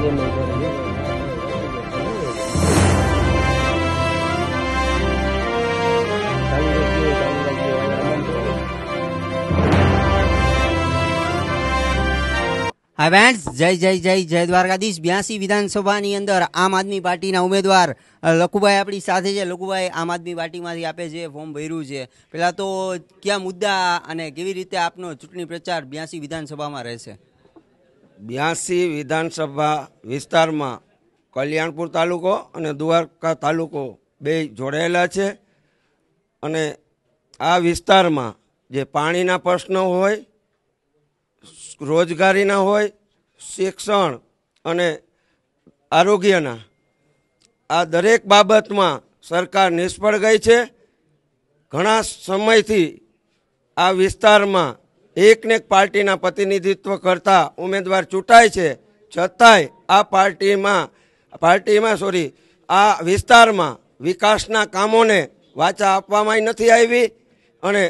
આજે નહીં કરીએ જય જય જય જય દ્વારકાધીશ બ્યાસી વિધાનસભાની અંદર આમ આદમી પાર્ટીના ઉમેદવાર લખુભાઈ આપણી સાથે છે લખુભાઈ આમ આદમી પાર્ટીમાંથી આપે જે ફોર્મ ભર્યું છે પહેલાં તો કયા મુદ્દા અને કેવી રીતે આપનો ચૂંટણી પ્રચાર બ્યાસી વિધાનસભામાં રહેશે બ્યાસી વિધાનસભા વિસ્તારમાં કલ્યાણપુર તાલુકો અને દ્વારકા તાલુકો બે જોડાયેલા છે અને આ વિસ્તારમાં જે પાણીના પ્રશ્નો હોય રોજગારીના હોય શિક્ષણ અને આરોગ્યના આ દરેક બાબતમાં સરકાર નિષ્ફળ ગઈ છે ઘણા સમયથી આ વિસ્તારમાં એકને એક પાર્ટીના પ્રતિનિધિત્વ કરતા ઉમેદવાર ચૂંટાય છે છતાંય આ પાર્ટીમાં પાર્ટીમાં સોરી આ વિસ્તારમાં વિકાસના કામોને વાચા આપવામાં નથી આવી અને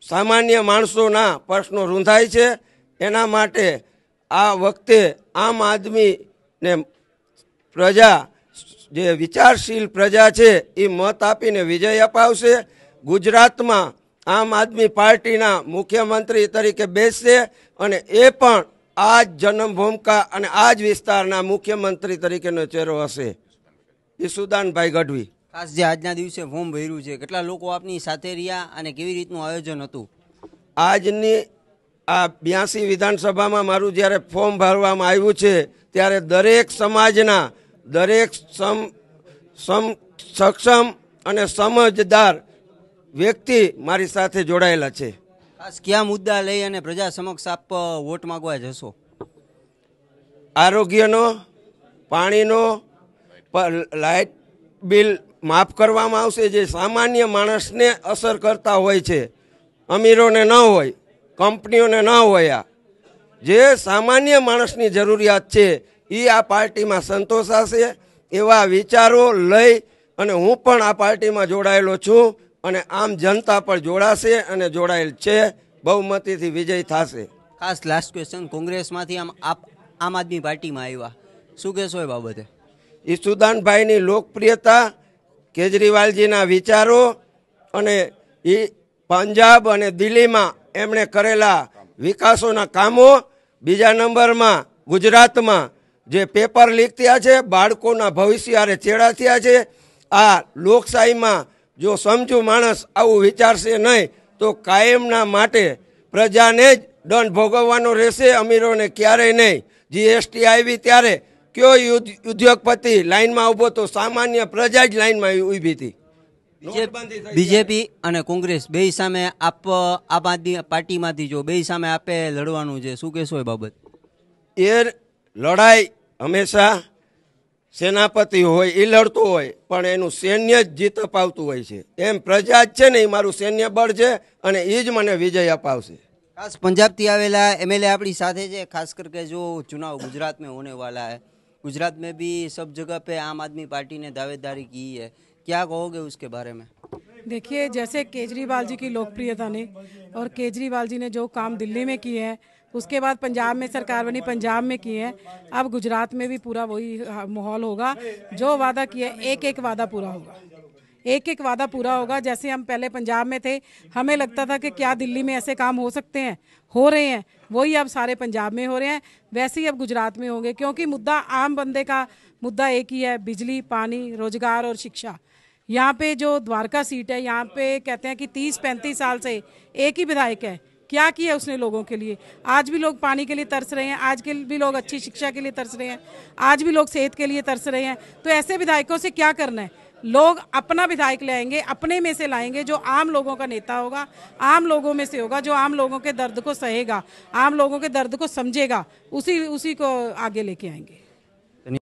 સામાન્ય માણસોના પ્રશ્નો રૂંધાય છે એના માટે આ વખતે આમ આદમીને પ્રજા જે વિચારશીલ પ્રજા છે એ મત આપીને વિજય અપાવશે ગુજરાતમાં આમ આદમી પાર્ટીના મુખ્યમંત્રી તરીકે બેસશે અને એ પણ આ જ જન્મભૂમિકા અને આ જ વિસ્તારના મુખ્યમંત્રી તરીકેનો ચહેરો હશે ઈસુદાનભાઈ ગઢવી ખાસ જે આજના દિવસે ફોર્મ ભર્યું છે કેટલા લોકો આપની સાથે રહ્યા અને કેવી રીતનું આયોજન હતું આજની આ બ્યાસી વિધાનસભામાં મારું જ્યારે ફોર્મ ભરવામાં આવ્યું છે ત્યારે દરેક સમાજના દરેક સમ સમ સક્ષમ અને સમજદાર વ્યક્તિ મારી સાથે જોડાયેલા છે ખાસ કયા મુદ્દા લઈ અને પ્રજા સમક્ષ આપ વોટ માંગવા જશો આરોગ્યનો પાણીનો લાઇટ બિલ માફ કરવામાં આવશે જે સામાન્ય માણસને અસર કરતા હોય છે અમીરોને ન હોય કંપનીઓને ન હોય આ જે સામાન્ય માણસની જરૂરિયાત છે એ આ પાર્ટીમાં સંતોષાશે એવા વિચારો લઈ અને હું પણ આ પાર્ટીમાં જોડાયેલો છું અને આમ જનતા પણ જોડાશે અને જોડાયેલ છે બહુમતીથી વિજય થશે ખાસ લાસ્ટ ક્વેશ્ચન કોંગ્રેસમાંથી આમ આપ આમ આદમી પાર્ટીમાં આવ્યા શું કહેશો એ બાબતે ઈસુદાનભાઈની લોકપ્રિયતા કેજરીવાલજીના વિચારો અને એ પંજાબ અને દિલ્હીમાં એમણે કરેલા વિકાસોના કામો બીજા નંબરમાં ગુજરાતમાં જે પેપર લીક થયા છે બાળકોના ભવિષ્ય આરે છેડા થયા છે આ લોકશાહીમાં જો સમજુ માણસ આવું વિચારશે નહીં તો કાયમના માટે પ્રજાને જ દંડ ભોગવવાનો રહેશે અમીરોને ક્યારેય નહીં જીએસટી આવી ત્યારે કયો ઉદ્યોગપતિ લાઇનમાં ઊભો તો સામાન્ય પ્રજા જ લાઇનમાં ઊભી હતી બીજેપી અને કોંગ્રેસ બે સામે આપ આમ આદમી પાર્ટીમાંથી જો બે સામે આપે લડવાનું છે શું કહેશો એ બાબત એ લડાઈ હંમેશા સેનાપતિ હોય એ લડતું હોય પણ એનું સૈન્ય જ જીત અપાવતું હોય છે એમ પ્રજા જ છે ને એ મારું સૈન્ય બળ છે અને એ જ મને વિજય અપાવશે ખાસ પંજાબથી આવેલા એમએલએ આપણી સાથે છે ખાસ ਕਰਕੇ જો ચુનાવ ગુજરાતમાં મેં હોને વાલા હે ગુજરાતમાં બી સબ જગહ પે આમ આદમી પાર્ટીને દાવેદારી કી है क्या कहोगे उसके બારે મેં દેખીએ जैसे કેજરીવાલજી जी લોકપ્રિયતા लोकप्रियता ઓર और केजरीवाल जी ने जो काम दिल्ली में उसके बाद पंजाब में सरकार बनी पंजाब में किए हैं अब गुजरात में भी पूरा वही माहौल होगा जो वादा किया एक एक वादा पूरा होगा एक एक वादा पूरा होगा जैसे हम पहले पंजाब में थे हमें लगता था कि क्या दिल्ली में ऐसे काम हो सकते हैं हो रहे हैं वही अब सारे पंजाब में हो रहे हैं वैसे ही अब गुजरात में होंगे क्योंकि मुद्दा आम बंदे का मुद्दा एक ही है बिजली पानी रोजगार और शिक्षा यहाँ पे जो द्वारका सीट है यहाँ पे कहते हैं कि तीस पैंतीस साल से एक ही विधायक है क्या किया उसने लोगों के लिए आज भी लोग पानी के लिए तरस रहे हैं आज के भी लोग अच्छी शिक्षा के लिए तरस रहे हैं आज भी लोग सेहत के लिए तरस रहे हैं तो ऐसे विधायकों से क्या करना है लोग अपना विधायक लाएंगे अपने में से लाएंगे जो आम लोगों का नेता होगा आम लोगों में से होगा जो आम लोगों के दर्द को सहेगा आम लोगों के दर्द को समझेगा उसी उसी को आगे लेके आएंगे